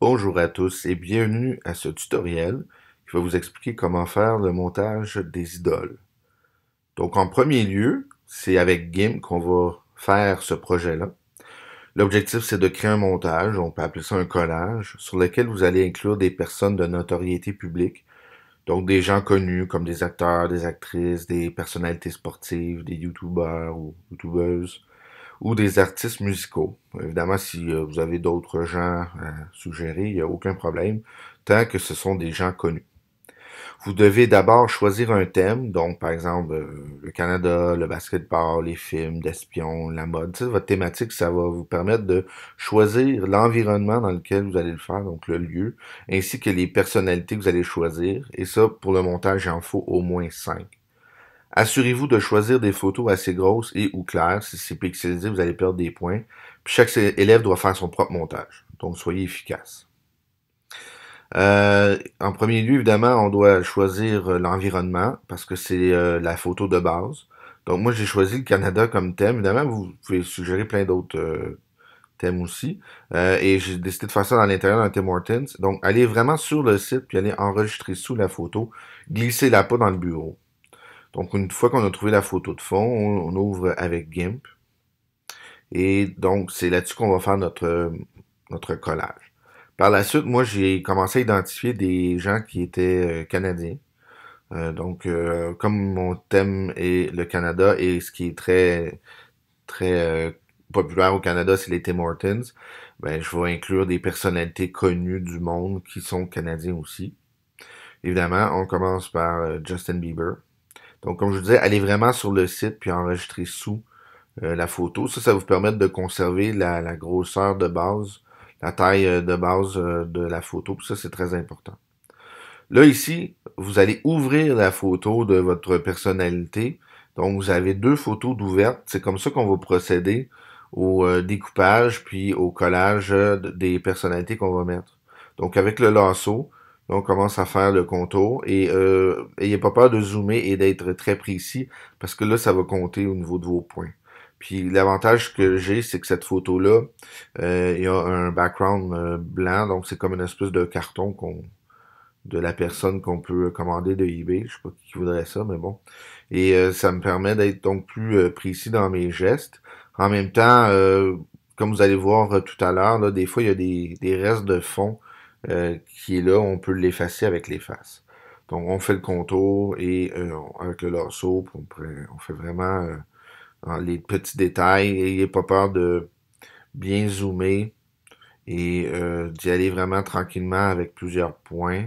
Bonjour à tous et bienvenue à ce tutoriel qui va vous expliquer comment faire le montage des idoles. Donc en premier lieu, c'est avec GIMP qu'on va faire ce projet-là. L'objectif c'est de créer un montage, on peut appeler ça un collage, sur lequel vous allez inclure des personnes de notoriété publique, donc des gens connus comme des acteurs, des actrices, des personnalités sportives, des youtubeurs ou youtubeuses, ou des artistes musicaux. Évidemment, si euh, vous avez d'autres gens à suggérer, il n'y a aucun problème, tant que ce sont des gens connus. Vous devez d'abord choisir un thème, donc par exemple euh, le Canada, le basketball, les films d'espions, la mode. votre thématique, ça va vous permettre de choisir l'environnement dans lequel vous allez le faire, donc le lieu, ainsi que les personnalités que vous allez choisir. Et ça, pour le montage, il en faut au moins cinq. Assurez-vous de choisir des photos assez grosses et ou claires. Si c'est pixelisé, vous allez perdre des points. Puis chaque élève doit faire son propre montage. Donc, soyez efficace. Euh, en premier lieu, évidemment, on doit choisir euh, l'environnement parce que c'est euh, la photo de base. Donc, moi, j'ai choisi le Canada comme thème. Évidemment, vous pouvez suggérer plein d'autres thèmes aussi. et j'ai décidé de faire ça dans l'intérieur d'un Tim Hortons. Donc, allez vraiment sur le site, puis allez enregistrer sous la photo, glissez la pas dans le bureau. Donc, une fois qu'on a trouvé la photo de fond, on, ouvre avec GIMP. Et donc, c'est là-dessus qu'on va faire notre, euh, notre collage. Par la suite, moi, j'ai commencé à identifier des gens qui étaient euh, canadiens. Euh, donc, comme mon thème est le Canada et ce qui est très, très populaire au Canada, c'est les Tim Hortons, ben, je vais inclure des personnalités connues du monde qui sont canadiens aussi. Évidemment, on commence par Justin Bieber. Donc, comme je vous disais, allez vraiment sur le site puis enregistrer sous euh, la photo. Ça, ça va vous permettre de conserver la, grosseur de base, la taille euh, de base euh, de la photo. ça, c'est très important. Là, ici, vous allez ouvrir la photo de votre personnalité. Donc, vous avez deux photos d'ouverte. C'est comme ça qu'on va procéder au découpage puis au collage des personnalités qu'on va mettre. Donc, avec le lasso, on commence à faire le contour et euh, ayez pas peur de zoomer et d'être très précis parce que là, ça va compter au niveau de vos points. Puis l'avantage que j'ai, c'est que cette photo-là, il euh, y a un background euh, blanc, donc c'est comme une espèce de carton de la personne qu'on peut commander de eBay. Je sais pas qui voudrait ça, mais bon. Et euh, ça me permet d'être donc plus précis dans mes gestes. En même temps, comme vous allez voir tout à l'heure, des fois, il y a des, des restes de fond euh, qui est là, on peut l'effacer avec l'efface. Donc, on fait le contour et euh, avec le lorceau on, on fait vraiment euh, les petits détails. et N'ayez pas peur de bien zoomer et d'y aller vraiment tranquillement avec plusieurs points.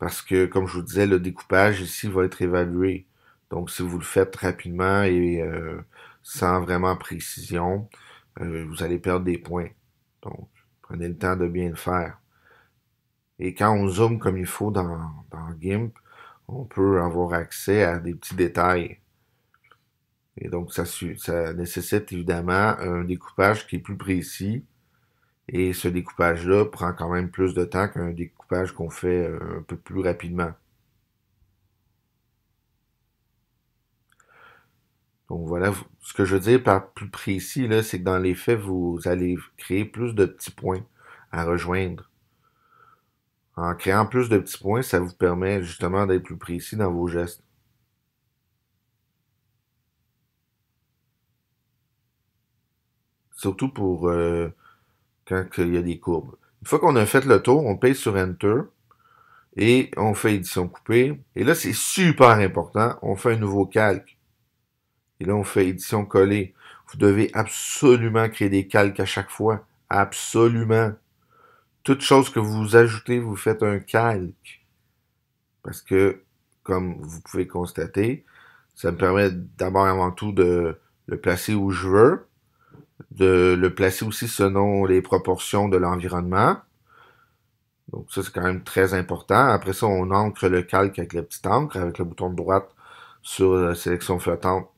Parce que, comme je vous disais, le découpage ici va être évalué. Donc, si vous le faites rapidement et sans vraiment précision, vous allez perdre des points. Donc, prenez le temps de bien le faire. Et quand on zoome comme il faut dans, dans GIMP, on peut avoir accès à des petits détails. Et donc, ça, ça nécessite évidemment un découpage qui est plus précis. Et ce découpage-là prend quand même plus de temps qu'un découpage qu'on fait euh, un peu plus rapidement. Donc voilà, ce que je veux dire par plus précis, c'est que dans les faits, vous allez créer plus de petits points à rejoindre. En créant plus de petits points, ça vous permet justement d'être plus précis dans vos gestes. Surtout pour euh, quand il y a des courbes. Une fois qu'on a fait le tour, on paye sur Enter et on fait édition coupée. Et là, c'est super important. On fait un nouveau calque. Et là, on fait édition collée. Vous devez absolument créer des calques à chaque fois. Absolument toute chose que vous ajoutez, vous faites un calque. Parce que, comme vous pouvez constater, ça me permet d'abord avant tout de le placer où je veux, de le placer aussi selon les proportions de l'environnement. Donc ça, c'est quand même très important. Après ça, on ancre le calque avec la petite encre, avec le bouton de droite sur la sélection flottante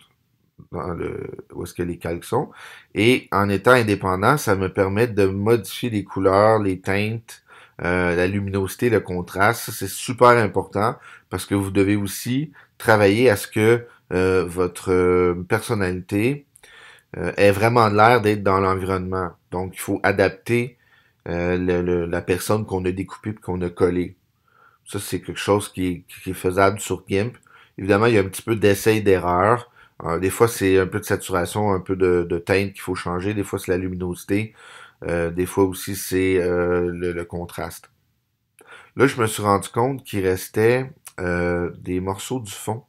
dans hein, le, où est-ce que les calques sont. Et en étant indépendant, ça me permet de modifier les couleurs, les teintes, euh, la luminosité, le contraste. C'est super important parce que vous devez aussi travailler à ce que euh, votre euh, personnalité ait vraiment l'air d'être dans l'environnement. Donc, il faut adapter le, la personne qu'on a découpée et qu'on a collée. Ça, c'est quelque chose qui est, qui est faisable sur GIMP. Évidemment, il y a un petit peu d'essai d'erreur euh, des fois, c'est un peu de saturation, un peu de, de teinte qu'il faut changer. Des fois, c'est la luminosité. Euh, des fois aussi, c'est euh, le, contraste. Là, je me suis rendu compte qu'il restait des morceaux du fond.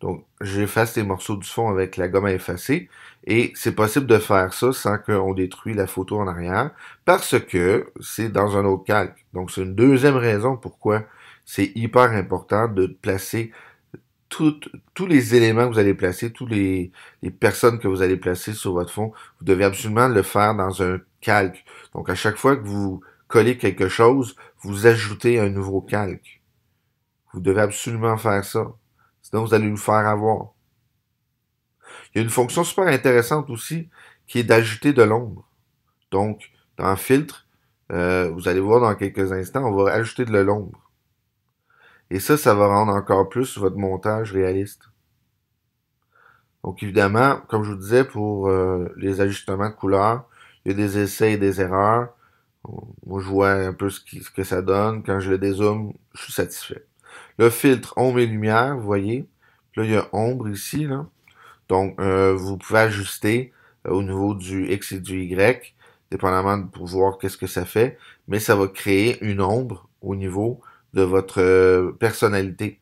Donc, j'efface les morceaux du fond avec la gomme à effacer. Et c'est possible de faire ça sans qu'on détruit la photo en arrière parce que c'est dans un autre calque. Donc, c'est une deuxième raison pourquoi c'est hyper important de placer tous les éléments que vous allez placer, toutes les, personnes que vous allez placer sur votre fond, vous devez absolument le faire dans un calque. Donc, à chaque fois que vous collez quelque chose, vous ajoutez un nouveau calque. Vous devez absolument faire ça. Sinon, vous allez vous faire avoir. Il y a une fonction super intéressante aussi qui est d'ajouter de l'ombre. Donc, dans Filtre, euh, vous allez voir dans quelques instants, on va ajouter de l'ombre. Et ça, ça va rendre encore plus votre montage réaliste. Donc évidemment, comme je vous disais, pour euh, les ajustements de couleurs, il y a des essais et des erreurs. Moi, je vois un peu ce, que ça donne. Quand je le dézoome, je suis satisfait. Le filtre ombre et lumière, vous voyez. là, il y a ombre ici. Là. Donc, euh, vous pouvez ajuster euh, au niveau du X et du Y, dépendamment pour voir qu'est-ce que ça fait. Mais ça va créer une ombre au niveau de votre euh, personnalité.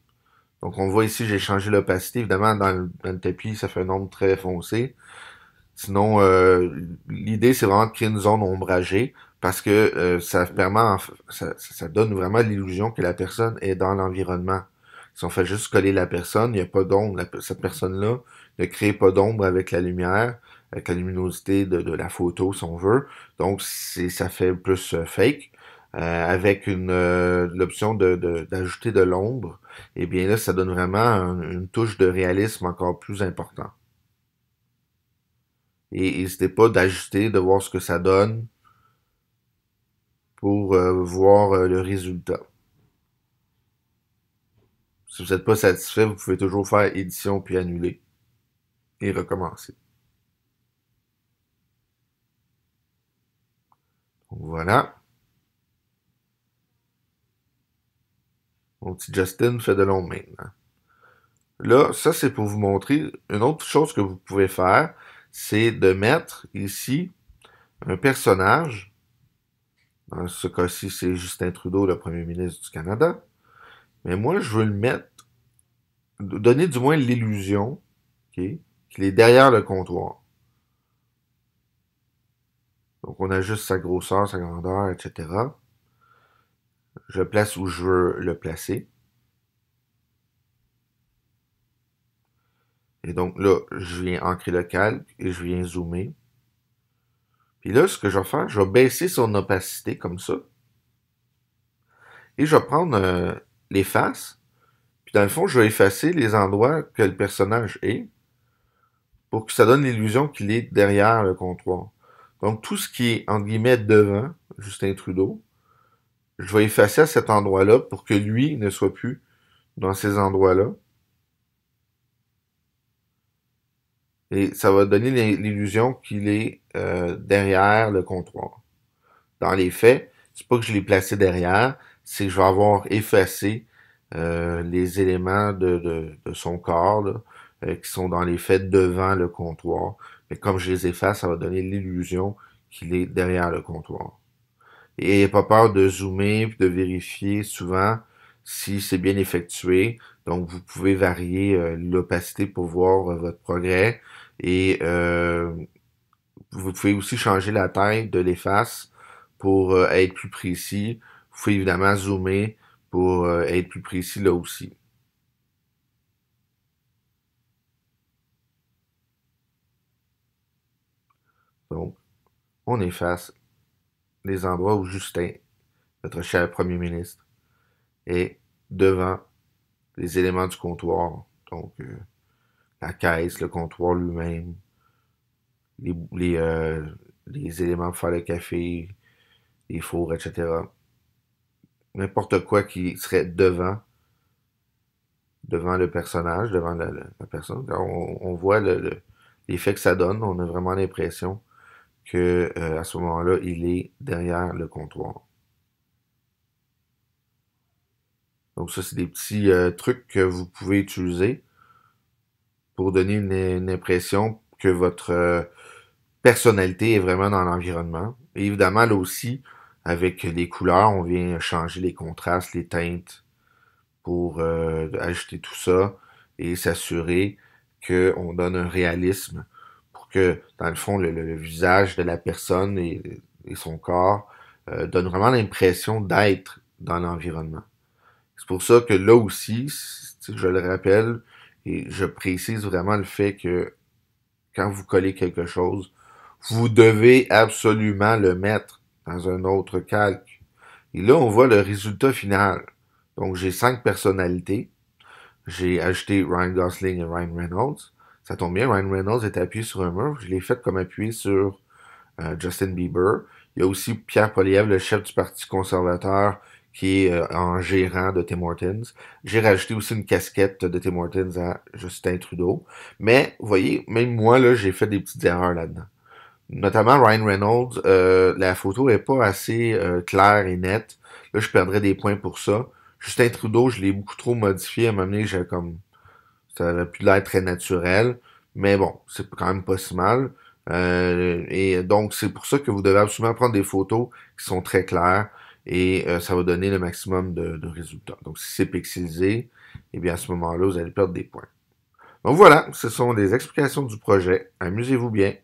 Donc on voit ici, j'ai changé l'opacité. Évidemment, dans le, dans le, tapis, ça fait un ombre très foncé. Sinon, euh, l'idée, c'est vraiment de créer une zone ombragée parce que euh, ça permet, ça, ça donne vraiment l'illusion que la personne est dans l'environnement. Si on fait juste coller la personne, il n'y a pas d'ombre. Cette personne-là ne crée pas d'ombre avec la lumière, avec la luminosité de, la photo, si on veut. Donc, ça fait plus fake. Euh, avec une euh, l'option d'ajouter de, l'ombre, et eh bien là, ça donne vraiment une touche de réalisme encore plus important Et n'hésitez pas d'ajuster, de voir ce que ça donne pour euh, voir le résultat. Si vous n'êtes pas satisfait, vous pouvez toujours faire édition puis annuler et recommencer. voilà. Mon petit Justin fait de l'ombre maintenant. Hein. Là, ça, c'est pour vous montrer une autre chose que vous pouvez faire, c'est de mettre ici un personnage. Dans ce cas-ci, c'est Justin Trudeau, le premier ministre du Canada. Mais moi, je veux le mettre, donner du moins l'illusion ok, qu'il est derrière le comptoir. Donc, on ajuste sa grosseur, sa grandeur, etc. Je place où je veux le placer. Et donc là, je viens ancrer le calque et je viens zoomer. Puis là, ce que je vais faire, je vais baisser son opacité comme ça. Et je vais prendre euh, l'efface Puis dans le fond, je vais effacer les endroits que le personnage est pour que ça donne l'illusion qu'il est derrière le comptoir. Donc tout ce qui est, entre guillemets, devant Justin Trudeau, je vais effacer à cet endroit-là pour que lui ne soit plus dans ces endroits-là. Et ça va donner l'illusion qu'il est euh, derrière le comptoir. Dans les faits, c'est pas que je l'ai placé derrière, c'est que je vais avoir effacé euh, les éléments de, son corps euh, qui sont dans les faits devant le comptoir. Mais comme je les efface, ça va donner l'illusion qu'il est derrière le comptoir et pas peur de zoomer de vérifier souvent si c'est bien effectué. Donc, vous pouvez varier euh, l'opacité pour voir euh, votre progrès et euh, vous pouvez aussi changer la taille de l'efface pour être plus précis. Vous pouvez évidemment zoomer pour être plus précis là aussi. Donc, on efface les endroits où Justin, notre cher Premier ministre, est devant les éléments du comptoir, donc euh, la caisse, le comptoir lui-même, les, les, euh, les, éléments pour faire le café, les fours, etc. N'importe quoi qui serait devant, devant le personnage, devant la, personne. On, on voit l'effet que ça donne. On a vraiment l'impression que euh, à ce moment-là, il est derrière le comptoir. Donc ça, c'est des petits euh, trucs que vous pouvez utiliser pour donner une, impression que votre euh, personnalité est vraiment dans l'environnement. évidemment, là aussi, avec les couleurs, on vient changer les contrastes, les teintes pour ajouter tout ça et s'assurer qu'on donne un réalisme que, dans le fond, le, visage de la personne et, son corps euh, donne vraiment l'impression d'être dans l'environnement. C'est pour ça que là aussi, je le rappelle, et je précise vraiment le fait que quand vous collez quelque chose, vous devez absolument le mettre dans un autre calque. Et là, on voit le résultat final. Donc, j'ai cinq personnalités. J'ai acheté Ryan Gosling et Ryan Reynolds. Ça tombe bien, Ryan Reynolds est appuyé sur un mur. Je l'ai fait comme appuyé sur euh, Justin Bieber. Il y a aussi Pierre Poliev, le chef du Parti conservateur, qui est euh, en gérant de Tim Hortons. J'ai rajouté aussi une casquette de Tim Hortons à Justin Trudeau. Mais, vous voyez, même moi, là, j'ai fait des petites erreurs là-dedans. Notamment Ryan Reynolds, euh, la photo est pas assez claire et nette. Là, je perdrais des points pour ça. Justin Trudeau, je l'ai beaucoup trop modifié à m'amener, j'ai comme ça aurait plus l'air très naturel, mais bon, c'est quand même pas si mal. Euh, et donc, c'est pour ça que vous devez absolument prendre des photos qui sont très claires et euh, ça va donner le maximum de, de résultats. Donc, si c'est pixelisé, eh bien, à ce moment-là, vous allez perdre des points. Donc, voilà, ce sont les explications du projet. Amusez-vous bien.